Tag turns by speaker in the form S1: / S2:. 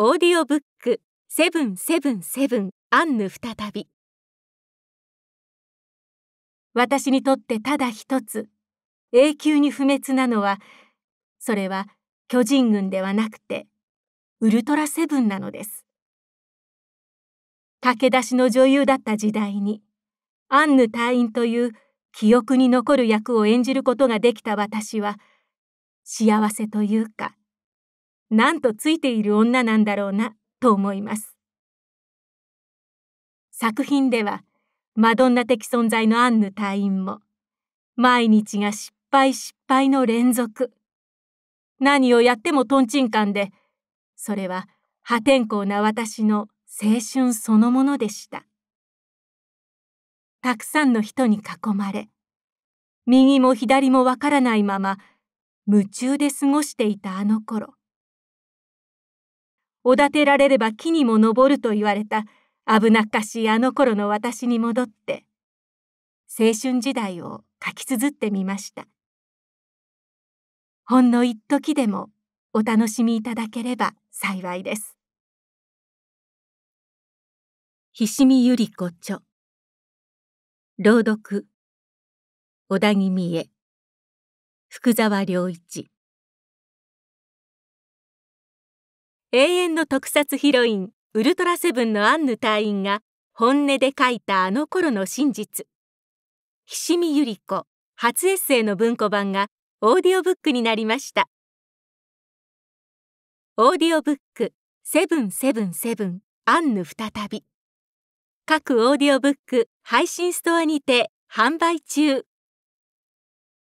S1: オーディオブック777アンヌ再び私にとってただ一つ永久に不滅なのはそれは巨人軍ではなくてウルトラセブンなのです駆け出しの女優だった時代にアンヌ隊員という記憶に残る役を演じることができた私は幸せというかなんとついている女なんだろうなと思います作品ではマドンナ的存在のアンヌ隊員も毎日が失敗失敗の連続何をやってもとんちんかんでそれは破天荒な私の青春そのものでしたたくさんの人に囲まれ右も左もわからないまま夢中で過ごしていたあの頃おだてられれば木にも登ると言われた危なっかしいあの頃の私に戻って青春時代を書き綴ってみました
S2: ほんの一時でもお楽しみいただければ幸いですひしみゆりちょ朗読小田木美恵福沢良一永遠の特撮ヒロイン
S1: ウルトラセブンのアンヌ隊員が本音で書いたあの頃の真実菱見百合子初エッセイの文庫版がオーディオブックになりましたオーディオブックセセブブンンセ
S2: ブンアンヌ再び各オーディオブック配信ストアにて販売中